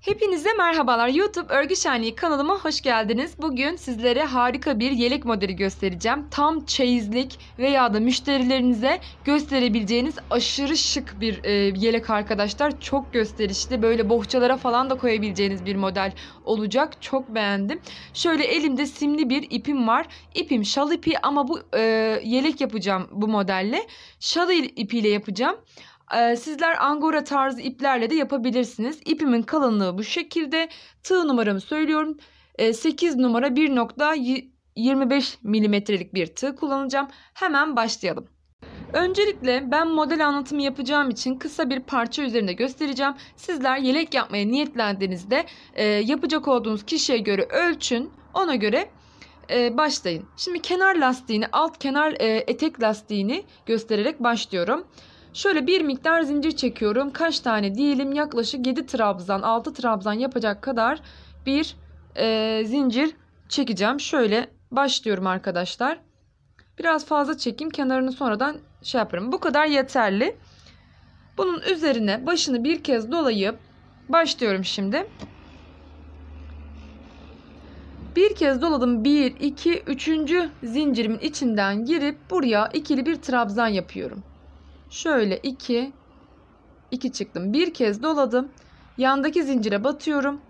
Hepinize merhabalar. YouTube Örgü Şenliği kanalıma hoş geldiniz. Bugün sizlere harika bir yelek modeli göstereceğim. Tam çeyizlik veya da müşterilerinize gösterebileceğiniz aşırı şık bir e, yelek arkadaşlar. Çok gösterişli. Böyle bohçalara falan da koyabileceğiniz bir model olacak. Çok beğendim. Şöyle elimde simli bir ipim var. İpim şal ipi ama bu e, yelek yapacağım bu modelle. Şal ipiyle yapacağım. Ee, sizler angora tarzı iplerle de yapabilirsiniz. İpimin kalınlığı bu şekilde. Tığ numaramı söylüyorum. 8 ee, numara 1.25 milimetrelik bir tığ kullanacağım. Hemen başlayalım. Öncelikle ben model anlatımı yapacağım için kısa bir parça üzerinde göstereceğim. Sizler yelek yapmaya niyetlendiğinizde e, yapacak olduğunuz kişiye göre ölçün. Ona göre e, başlayın. Şimdi kenar lastiğini, alt kenar e, etek lastiğini göstererek başlıyorum. Şöyle bir miktar zincir çekiyorum. Kaç tane diyelim yaklaşık 7 trabzan 6 trabzan yapacak kadar bir e, zincir çekeceğim. Şöyle başlıyorum arkadaşlar. Biraz fazla çekeyim kenarını sonradan şey yaparım. Bu kadar yeterli. Bunun üzerine başını bir kez dolayıp başlıyorum şimdi. Bir kez doladım 1, 2, 3. zincirimin içinden girip buraya ikili bir trabzan yapıyorum. Şöyle 2 2 çıktım. Bir kez doladım. Yandaki zincire batıyorum.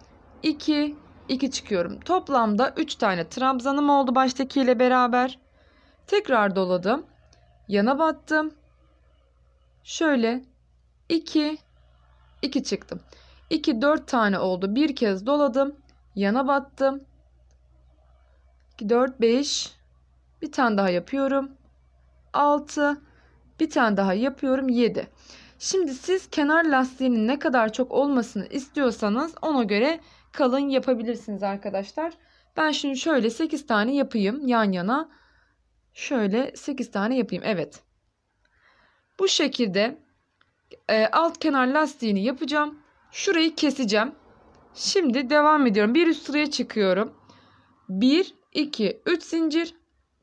2 2 çıkıyorum. Toplamda 3 tane trabzanım oldu baştaki ile beraber. Tekrar doladım. Yana battım. Şöyle 2 2 çıktım. 2 4 tane oldu. Bir kez doladım. Yana battım. 2 4 5 bir tane daha yapıyorum. 6 bir tane daha yapıyorum 7. Şimdi siz kenar lastiğinin ne kadar çok olmasını istiyorsanız ona göre kalın yapabilirsiniz arkadaşlar. Ben şimdi şöyle 8 tane yapayım yan yana. Şöyle 8 tane yapayım. Evet. Bu şekilde e, alt kenar lastiğini yapacağım. Şurayı keseceğim. Şimdi devam ediyorum. Bir üst sıraya çıkıyorum. 1, 2, 3 zincir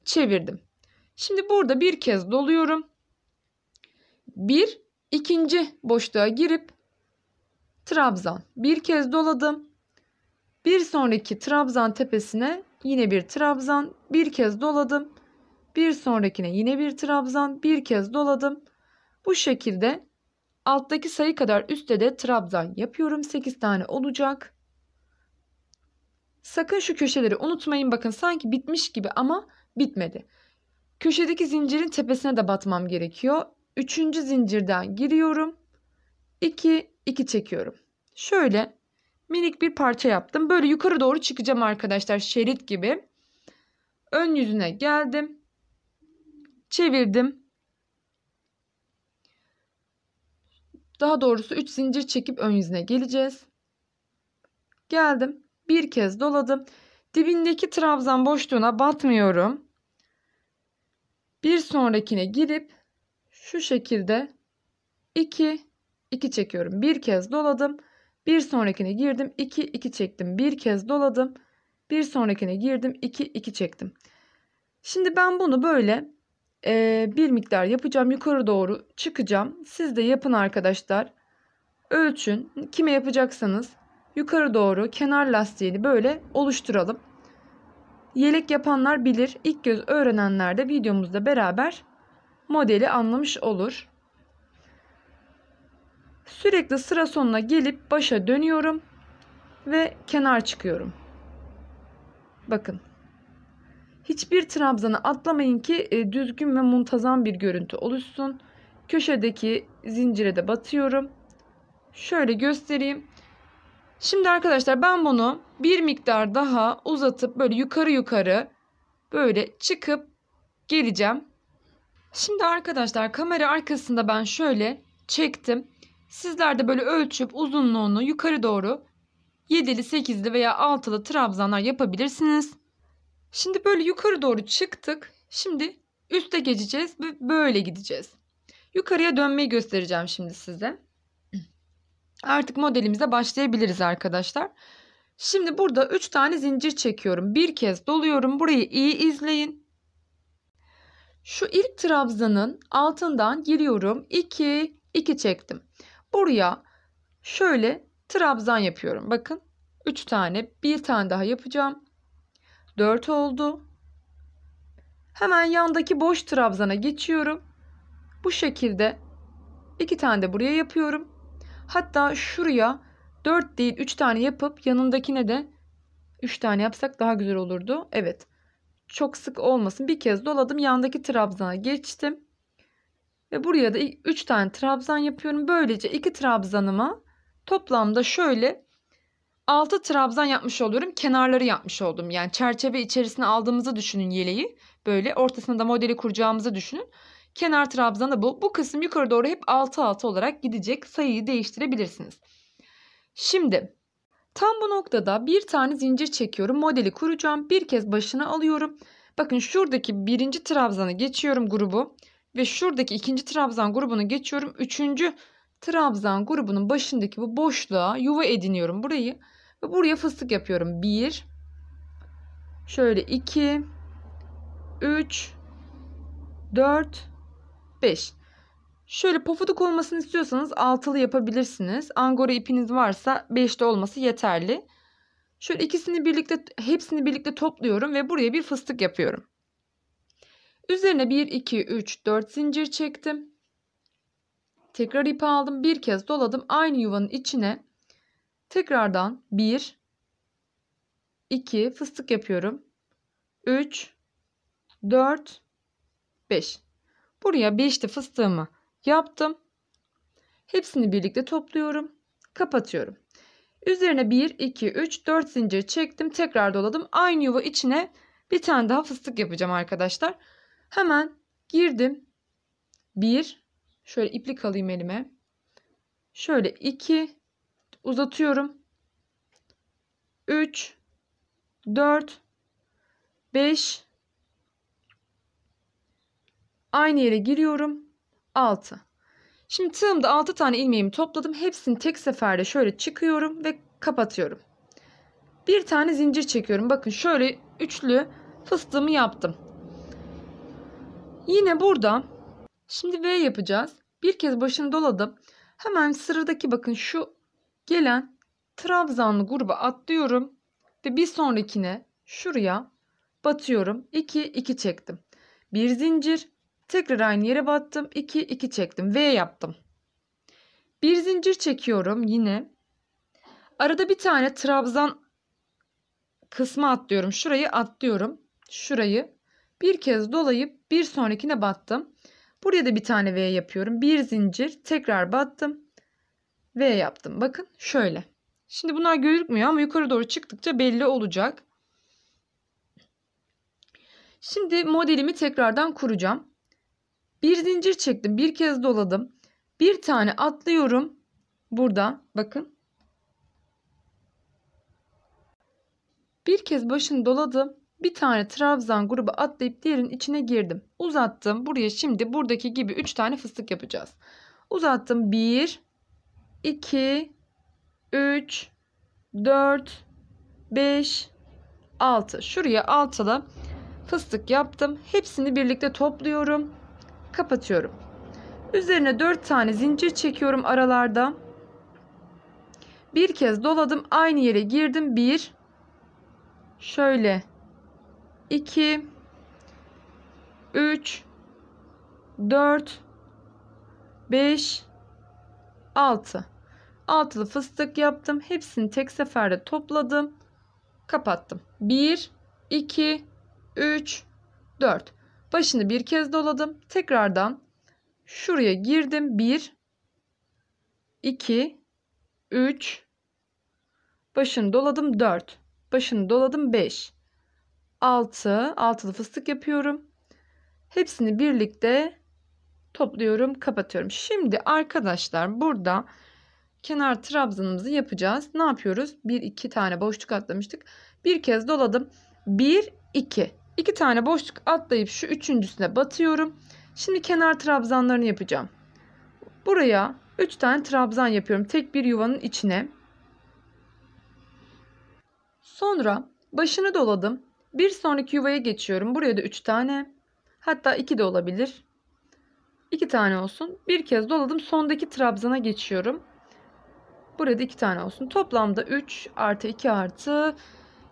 çevirdim. Şimdi burada bir kez doluyorum. Bir ikinci boşluğa girip trabzan bir kez doladım. Bir sonraki trabzan tepesine yine bir trabzan bir kez doladım. Bir sonrakine yine bir trabzan bir kez doladım. Bu şekilde alttaki sayı kadar üstte de trabzan yapıyorum. 8 tane olacak. Sakın şu köşeleri unutmayın. Bakın sanki bitmiş gibi ama bitmedi. Köşedeki zincirin tepesine de batmam gerekiyor üçüncü zincirden giriyorum. 2 2 çekiyorum. Şöyle minik bir parça yaptım. Böyle yukarı doğru çıkacağım arkadaşlar şerit gibi. Ön yüzüne geldim. Çevirdim. Daha doğrusu 3 zincir çekip ön yüzüne geleceğiz. Geldim. Bir kez doladım. Dibindeki trabzan boşluğuna batmıyorum. Bir sonrakine girip şu şekilde 2 2 çekiyorum. Bir kez doladım. Bir sonrakine girdim. 2 2 çektim. Bir kez doladım. Bir sonrakine girdim. 2 2 çektim. Şimdi ben bunu böyle e, bir miktar yapacağım. Yukarı doğru çıkacağım. Siz de yapın arkadaşlar. Ölçün. Kime yapacaksanız yukarı doğru kenar lastiğini böyle oluşturalım. Yelek yapanlar bilir. İlk göz öğrenenler de videomuzda beraber modeli anlamış olur. Sürekli sıra sonuna gelip başa dönüyorum ve kenar çıkıyorum. Bakın. Hiçbir trabzanı atlamayın ki e, düzgün ve muntazam bir görüntü oluşsun. Köşedeki zincire de batıyorum. Şöyle göstereyim. Şimdi arkadaşlar ben bunu bir miktar daha uzatıp böyle yukarı yukarı böyle çıkıp geleceğim. Şimdi arkadaşlar kamera arkasında ben şöyle çektim. Sizler de böyle ölçüp uzunluğunu yukarı doğru 7'li 8'li veya 6'lı trabzanlar yapabilirsiniz. Şimdi böyle yukarı doğru çıktık. Şimdi üste geçeceğiz ve böyle gideceğiz. Yukarıya dönmeyi göstereceğim şimdi size. Artık modelimize başlayabiliriz arkadaşlar. Şimdi burada 3 tane zincir çekiyorum. Bir kez doluyorum. Burayı iyi izleyin. Şu ilk trabzanın altından giriyorum. 2, 2 çektim. Buraya şöyle trabzan yapıyorum. Bakın 3 tane, bir tane daha yapacağım. 4 oldu. Hemen yandaki boş trabzana geçiyorum. Bu şekilde 2 tane de buraya yapıyorum. Hatta şuraya 4 değil 3 tane yapıp yanındakine de 3 tane yapsak daha güzel olurdu. Evet çok sık olmasın. Bir kez doladım. Yandaki trabzana geçtim. Ve buraya da 3 tane trabzan yapıyorum. Böylece 2 trabzanıma toplamda şöyle 6 trabzan yapmış oluyorum. Kenarları yapmış oldum. Yani çerçeve içerisine aldığımızı düşünün yeleği. Böyle ortasında da modeli kuracağımızı düşünün. Kenar trabzanı da bu. Bu kısım yukarı doğru hep 6 6 olarak gidecek. Sayıyı değiştirebilirsiniz. Şimdi Tam bu noktada bir tane zincir çekiyorum. Modeli kuracağım. Bir kez başına alıyorum. Bakın şuradaki birinci trabzanı geçiyorum grubu. Ve şuradaki ikinci trabzan grubunu geçiyorum. Üçüncü trabzan grubunun başındaki bu boşluğa yuva ediniyorum burayı. Ve buraya fıstık yapıyorum. Bir. Şöyle iki. Üç. Dört. Beş. Şöyle pofuduk olmasını istiyorsanız altılı yapabilirsiniz. Angora ipiniz varsa 5'te olması yeterli. Şöyle ikisini birlikte hepsini birlikte topluyorum ve buraya bir fıstık yapıyorum. Üzerine 1 2 3 4 zincir çektim. Tekrar ipi aldım. Bir kez doladım. Aynı yuvanın içine tekrardan 1 2 fıstık yapıyorum. 3 4 5 Buraya 5'te fıstığımı yaptım. Hepsini birlikte topluyorum. Kapatıyorum. Üzerine 1, 2, 3, 4 zincir çektim. Tekrar doladım. Aynı yuva içine bir tane daha fıstık yapacağım arkadaşlar. Hemen girdim. 1, şöyle iplik alayım elime. Şöyle 2, uzatıyorum. 3, 4, 5, aynı yere giriyorum. 6. Şimdi tığımda 6 tane ilmeğimi topladım. Hepsini tek seferde şöyle çıkıyorum ve kapatıyorum. Bir tane zincir çekiyorum. Bakın şöyle üçlü fıstığımı yaptım. Yine burada şimdi V yapacağız. Bir kez başını doladım. Hemen sıradaki bakın şu gelen trabzanlı gruba atlıyorum. Ve bir sonrakine şuraya batıyorum. 2 2 çektim. Bir zincir Tekrar aynı yere battım. 2 2 çektim. V yaptım. Bir zincir çekiyorum yine. Arada bir tane trabzan kısmı atlıyorum. Şurayı atlıyorum. Şurayı bir kez dolayıp bir sonrakine battım. Buraya da bir tane V yapıyorum. Bir zincir tekrar battım. V yaptım. Bakın şöyle. Şimdi bunlar gözükmüyor ama yukarı doğru çıktıkça belli olacak. Şimdi modelimi tekrardan kuracağım. Bir zincir çektim. Bir kez doladım. Bir tane atlıyorum. Burada bakın. Bir kez başını doladım. Bir tane trabzan grubu atlayıp diğerinin içine girdim. Uzattım. Buraya şimdi buradaki gibi 3 tane fıstık yapacağız. Uzattım. 1, 2, 3, 4, 5, 6. Şuraya altılı fıstık yaptım. Hepsini birlikte topluyorum kapatıyorum. Üzerine 4 tane zincir çekiyorum aralarda. Bir kez doladım. Aynı yere girdim. 1 şöyle 2 3 4 5 6 altılı fıstık yaptım. Hepsini tek seferde topladım. Kapattım. 1 2 3 4 Başını bir kez doladım. Tekrardan şuraya girdim. 1, 2, 3, başını doladım 4, başını doladım 5, 6, altılı fıstık yapıyorum. Hepsini birlikte topluyorum, kapatıyorum. Şimdi arkadaşlar burada kenar trabzanımızı yapacağız. Ne yapıyoruz? 1 2 tane boşluk atlamıştık. Bir kez doladım. 1 2 2 tane boşluk atlayıp şu üçüncüsüne batıyorum. Şimdi kenar trabzanlarını yapacağım. Buraya üç tane trabzan yapıyorum. Tek bir yuvanın içine. Sonra başını doladım. Bir sonraki yuvaya geçiyorum. Buraya da üç tane. Hatta iki de olabilir. İki tane olsun. Bir kez doladım. Sondaki trabzana geçiyorum. Burada iki tane olsun. Toplamda 3 artı 2 artı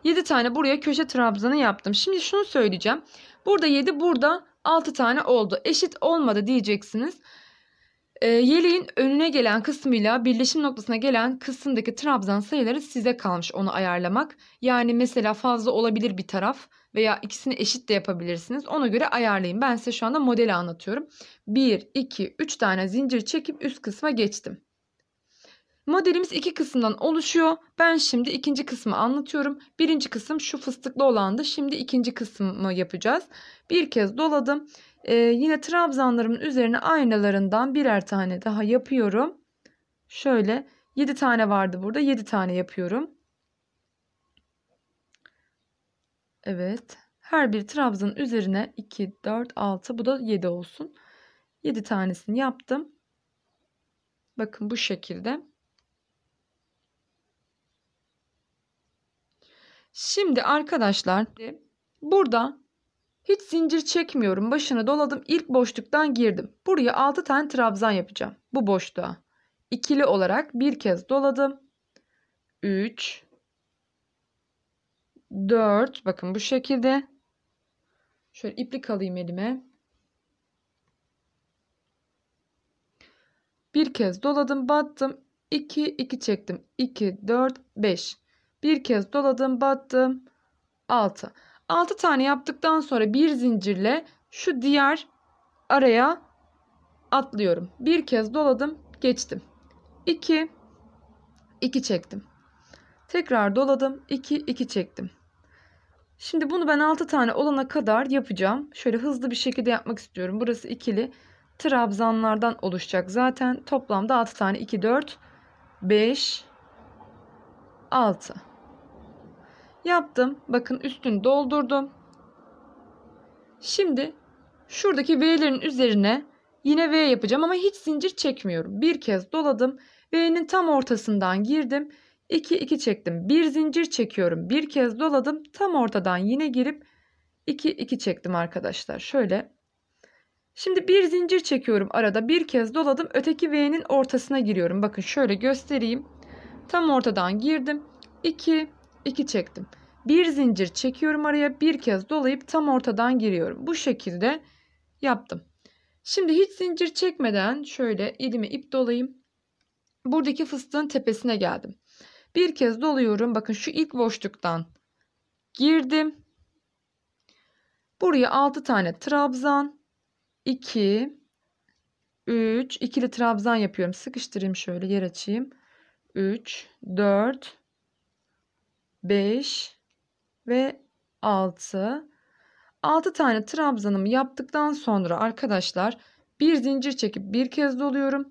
7 tane buraya köşe trabzanı yaptım. Şimdi şunu söyleyeceğim. Burada 7 burada 6 tane oldu. Eşit olmadı diyeceksiniz. E, ee, yeleğin önüne gelen kısmıyla birleşim noktasına gelen kısımdaki trabzan sayıları size kalmış onu ayarlamak. Yani mesela fazla olabilir bir taraf veya ikisini eşit de yapabilirsiniz. Ona göre ayarlayın. Ben size şu anda modeli anlatıyorum. 1, 2, 3 tane zincir çekip üst kısma geçtim. Modelimiz iki kısımdan oluşuyor. Ben şimdi ikinci kısmı anlatıyorum. Birinci kısım şu fıstıklı olandı. Şimdi ikinci kısmı yapacağız. Bir kez doladım. Ee, yine trabzanlarımın üzerine aynalarından birer tane daha yapıyorum. Şöyle 7 tane vardı burada. 7 tane yapıyorum. Evet. Her bir trabzanın üzerine 2, 4, 6 bu da 7 olsun. 7 tanesini yaptım. Bakın bu şekilde. Şimdi arkadaşlar burada hiç zincir çekmiyorum. başını doladım. İlk boşluktan girdim. Buraya 6 tane trabzan yapacağım. Bu boşluğa. İkili olarak bir kez doladım. 3 4 bakın bu şekilde. Şöyle iplik alayım elime. Bir kez doladım, battım. 2 2 çektim. 2 4 5 bir kez doladım battım. 6. 6 tane yaptıktan sonra bir zincirle şu diğer araya atlıyorum. Bir kez doladım geçtim. 2 2 çektim. Tekrar doladım 2 2 çektim. Şimdi bunu ben 6 tane olana kadar yapacağım. Şöyle hızlı bir şekilde yapmak istiyorum. Burası ikili trabzanlardan oluşacak. Zaten toplamda 6 tane 2 4 5 6 yaptım. Bakın üstünü doldurdum. Şimdi şuradaki V'lerin üzerine yine V yapacağım ama hiç zincir çekmiyorum. Bir kez doladım. V'nin tam ortasından girdim. 2 2 çektim. Bir zincir çekiyorum. Bir kez doladım. Tam ortadan yine girip 2 2 çektim arkadaşlar. Şöyle. Şimdi bir zincir çekiyorum arada. Bir kez doladım. Öteki V'nin ortasına giriyorum. Bakın şöyle göstereyim. Tam ortadan girdim. 2 2 çektim. Bir zincir çekiyorum araya bir kez dolayıp tam ortadan giriyorum. Bu şekilde yaptım. Şimdi hiç zincir çekmeden şöyle elime ip dolayayım. Buradaki fıstığın tepesine geldim. Bir kez doluyorum. Bakın şu ilk boşluktan girdim. Buraya 6 tane trabzan 2 3 ikili trabzan yapıyorum. Sıkıştırayım şöyle yer açayım. 3 4 5 ve 6. 6 tane trabzanımı yaptıktan sonra arkadaşlar bir zincir çekip bir kez doluyorum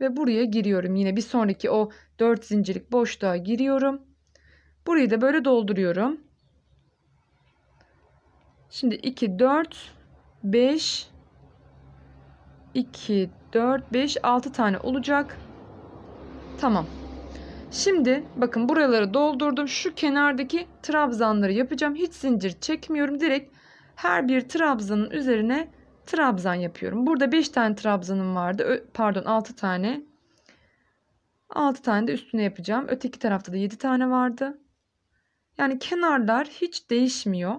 ve buraya giriyorum. Yine bir sonraki o 4 zincirlik boşluğa giriyorum. Burayı da böyle dolduruyorum. Şimdi 2 4 5 2 4 5 6 tane olacak. Tamam. Şimdi bakın buraları doldurdum. Şu kenardaki trabzanları yapacağım. Hiç zincir çekmiyorum. Direkt her bir trabzanın üzerine trabzan yapıyorum. Burada 5 tane trabzanım vardı. Pardon 6 tane. 6 tane de üstüne yapacağım. Öteki tarafta da 7 tane vardı. Yani kenarlar hiç değişmiyor.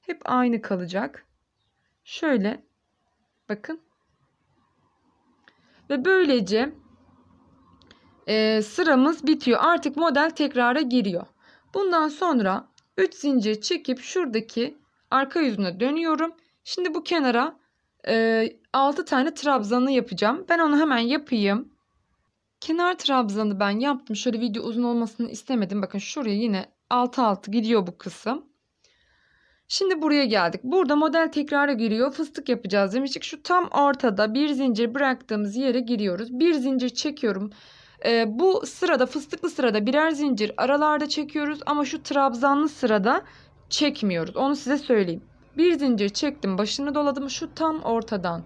Hep aynı kalacak. Şöyle bakın. Ve böylece e, sıramız bitiyor. Artık model tekrara giriyor. Bundan sonra 3 zincir çekip şuradaki arka yüzüne dönüyorum. Şimdi bu kenara e, 6 tane trabzanı yapacağım. Ben onu hemen yapayım. Kenar trabzanı ben yaptım. Şöyle video uzun olmasını istemedim. Bakın şuraya yine 6-6 gidiyor bu kısım. Şimdi buraya geldik. Burada model tekrara giriyor. Fıstık yapacağız demiştik. Şu tam ortada bir zincir bıraktığımız yere giriyoruz. Bir zincir çekiyorum. E, bu sırada fıstıklı sırada birer zincir aralarda çekiyoruz ama şu trabzanlı sırada çekmiyoruz. Onu size söyleyeyim. Bir zincir çektim başını doladım şu tam ortadan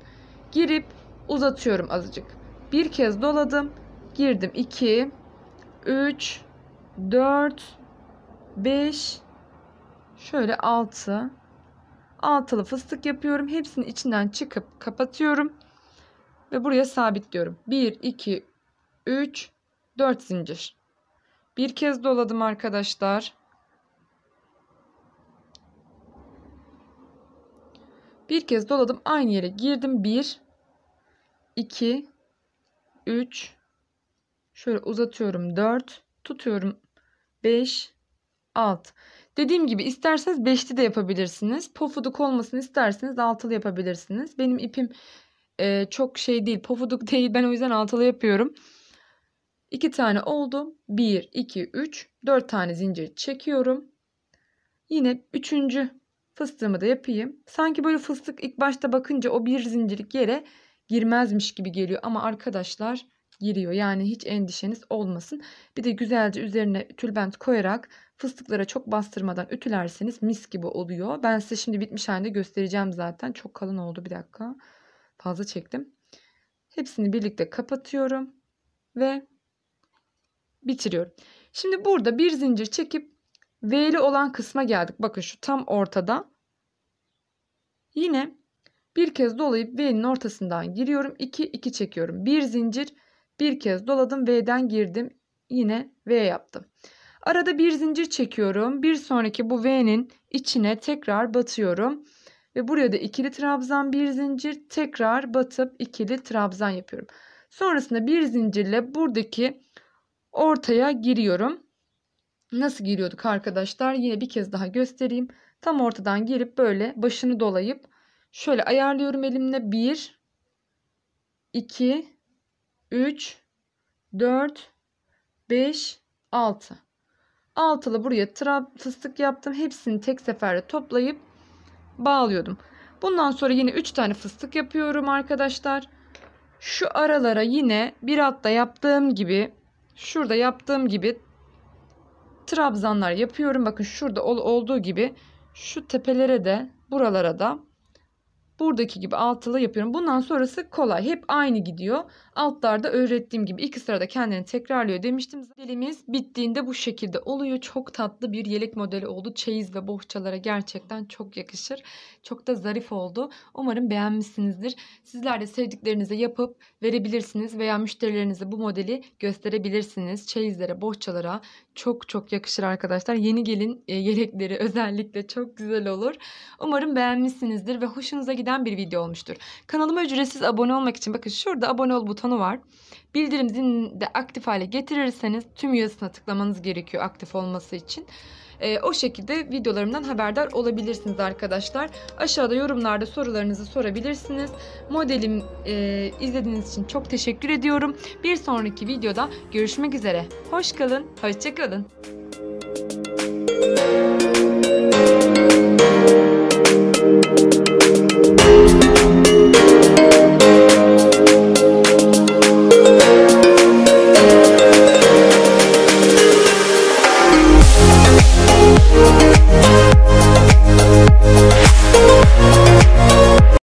girip uzatıyorum azıcık. Bir kez doladım girdim 2 3 4 5 şöyle 6 altılı fıstık yapıyorum. Hepsinin içinden çıkıp kapatıyorum ve buraya sabitliyorum. 1 2 3, 4 zincir. Bir kez doladım arkadaşlar. Bir kez doladım. Aynı yere girdim. 1, 2, 3, şöyle uzatıyorum. 4, tutuyorum. 5, 6. Dediğim gibi isterseniz beşli de yapabilirsiniz. Pofuduk olmasını isterseniz altılı yapabilirsiniz. Benim ipim e, çok şey değil. Pofuduk değil. Ben o yüzden altılı yapıyorum. 2 tane oldu. 1, 2, 3, 4 tane zincir çekiyorum. Yine 3. fıstığımı da yapayım. Sanki böyle fıstık ilk başta bakınca o bir zincirlik yere girmezmiş gibi geliyor. Ama arkadaşlar giriyor. Yani hiç endişeniz olmasın. Bir de güzelce üzerine tülbent koyarak fıstıklara çok bastırmadan ütülerseniz mis gibi oluyor. Ben size şimdi bitmiş halinde göstereceğim zaten. Çok kalın oldu bir dakika. Fazla çektim. Hepsini birlikte kapatıyorum. Ve bitiriyorum. Şimdi burada bir zincir çekip V'li olan kısma geldik. Bakın şu tam ortada. Yine bir kez dolayıp V'nin ortasından giriyorum. 2 2 çekiyorum. Bir zincir bir kez doladım. V'den girdim. Yine V yaptım. Arada bir zincir çekiyorum. Bir sonraki bu V'nin içine tekrar batıyorum. Ve buraya da ikili trabzan bir zincir tekrar batıp ikili trabzan yapıyorum. Sonrasında bir zincirle buradaki ortaya giriyorum. Nasıl giriyorduk arkadaşlar? Yine bir kez daha göstereyim. Tam ortadan girip böyle başını dolayıp şöyle ayarlıyorum elimle. 1, 2, 3, 4, 5, 6. 6'lı buraya fıstık yaptım. Hepsini tek seferde toplayıp bağlıyordum. Bundan sonra yine 3 tane fıstık yapıyorum arkadaşlar. Şu aralara yine bir altta yaptığım gibi şurada yaptığım gibi trabzanlar yapıyorum. Bakın şurada olduğu gibi şu tepelere de buralara da buradaki gibi altılı yapıyorum. Bundan sonrası kolay. Hep aynı gidiyor. Altlarda öğrettiğim gibi iki sırada kendini tekrarlıyor demiştim. Modelimiz bittiğinde bu şekilde oluyor. Çok tatlı bir yelek modeli oldu. Çeyiz ve bohçalara gerçekten çok yakışır. Çok da zarif oldu. Umarım beğenmişsinizdir. Sizler de sevdiklerinize yapıp verebilirsiniz veya müşterilerinize bu modeli gösterebilirsiniz. Çeyizlere, bohçalara çok çok yakışır arkadaşlar. Yeni gelin e, yelekleri özellikle çok güzel olur. Umarım beğenmişsinizdir ve hoşunuza giden bir video olmuştur. Kanalıma ücretsiz abone olmak için bakın şurada abone ol butonu butonu var. Bildirim zilini de aktif hale getirirseniz tüm yazısına tıklamanız gerekiyor aktif olması için. E, o şekilde videolarımdan haberdar olabilirsiniz arkadaşlar. Aşağıda yorumlarda sorularınızı sorabilirsiniz. Modelim e, izlediğiniz için çok teşekkür ediyorum. Bir sonraki videoda görüşmek üzere. Hoş kalın, hoşça kalın. Müzik